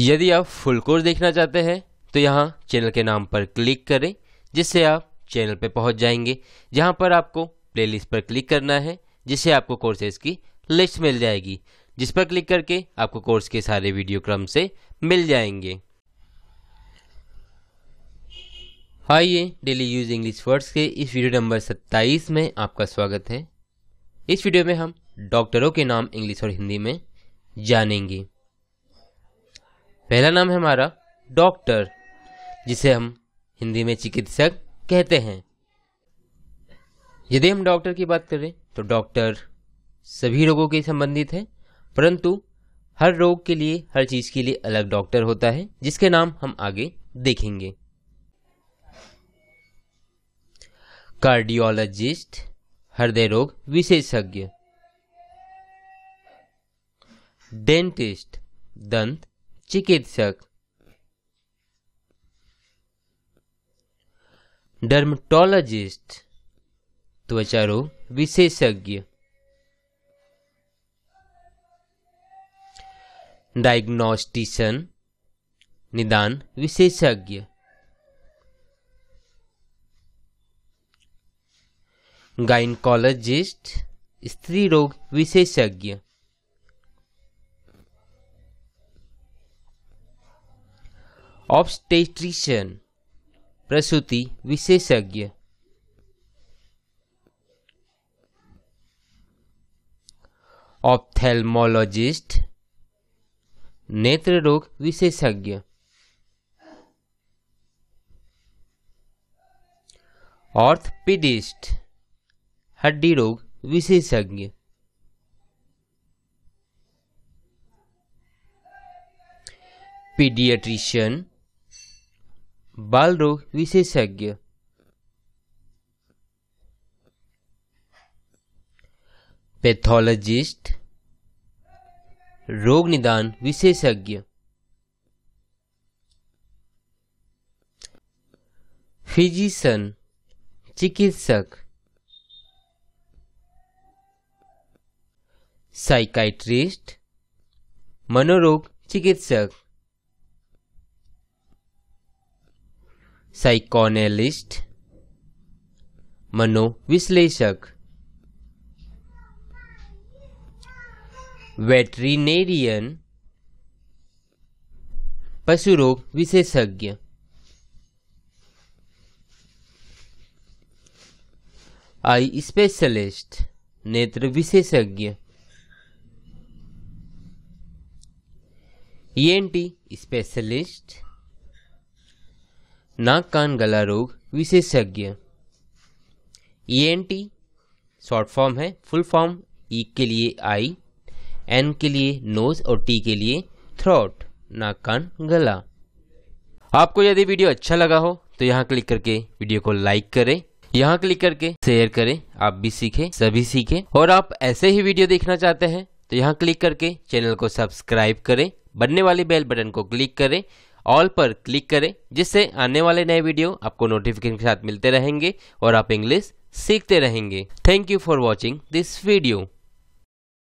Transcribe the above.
यदि आप full course देखना चाहते हैं तो यहाँ चैनल के नाम पर क्लिक करें जिससे आप चैनल पर पहुँच जाएंगे जहाँ पर आपको प्लेलिस्ट पर क्लिक करना है जिससे आपको कोर्सेज की लिस्ट मिल जाएगी जिस पर क्लिक करके आपको कोर्स के सारे वीडियो क्रम से मिल जाएंगे आइए डेली यूज इंग्लिश वर्ड्स के इस वीडियो नंबर 27 में आपका स्वागत है इस वीडियो में हम डॉक्टरों के नाम इंग्लिश और हिंदी में जानेंगे पहला नाम है हमारा डॉक्टर जिसे हम हिंदी में चिकित्सक कहते हैं यदि हम डॉक्टर की बात करें तो डॉक्टर सभी रोगों के संबंधित है परंतु हर रोग के लिए हर चीज़ के लिए अलग डॉक्टर होता है जिसके नाम हम आगे देखेंगे कार्डियोलॉजिस्ट हृदय रोग विशेषज्ञ डेंटिस्ट दंत चिकित्सक डर्मटोलॉजिस्ट त्वचा रोग विशेषज्ञ डायग्नोस्टिशन निदान विशेषज्ञ गाइनकोलॉजिस्ट स्त्री रोग विशेषज्ञ ऑब्स्टेट्रिशियन प्रसूति विशेषज्ञ ऑप्थेलमोलॉजिस्ट नेत्र रोग विशेषज्ञ ऑर्थपीडिस्ट हड्डी रोग विशेषज्ञ पीडियाट्रिशियन बाल रोग विशेषज्ञ पैथोलॉजिस्ट रोग निदान विशेषज्ञ फिजिशन चिकित्सक साइकाइट्रिस्ट मनोरोग चिकित्सक साइकोनेलिस्ट मनोविश्लेषक वेटरीनेरियन पशु रोग विशेषज्ञ आई स्पेशलिस्ट नेत्र विशेषज्ञ ईएनटी स्पेशलिस्ट नाक कान गला रोग विशेषज्ञ ई शॉर्ट फॉर्म है फुल फॉर्म ई के लिए आई एन के लिए नोज और टी के लिए थ्रोट नाक कान गला आपको यदि वीडियो अच्छा लगा हो तो यहाँ क्लिक करके वीडियो को लाइक करें यहाँ क्लिक करके शेयर करें आप भी सीखें सभी सीखें और आप ऐसे ही वीडियो देखना चाहते हैं तो यहाँ क्लिक करके चैनल को सब्सक्राइब करें बनने वाले बेल बटन को क्लिक करें ऑल पर क्लिक करें जिससे आने वाले नए वीडियो आपको नोटिफिकेशन के साथ मिलते रहेंगे और आप इंग्लिश सीखते रहेंगे thank you for watching this video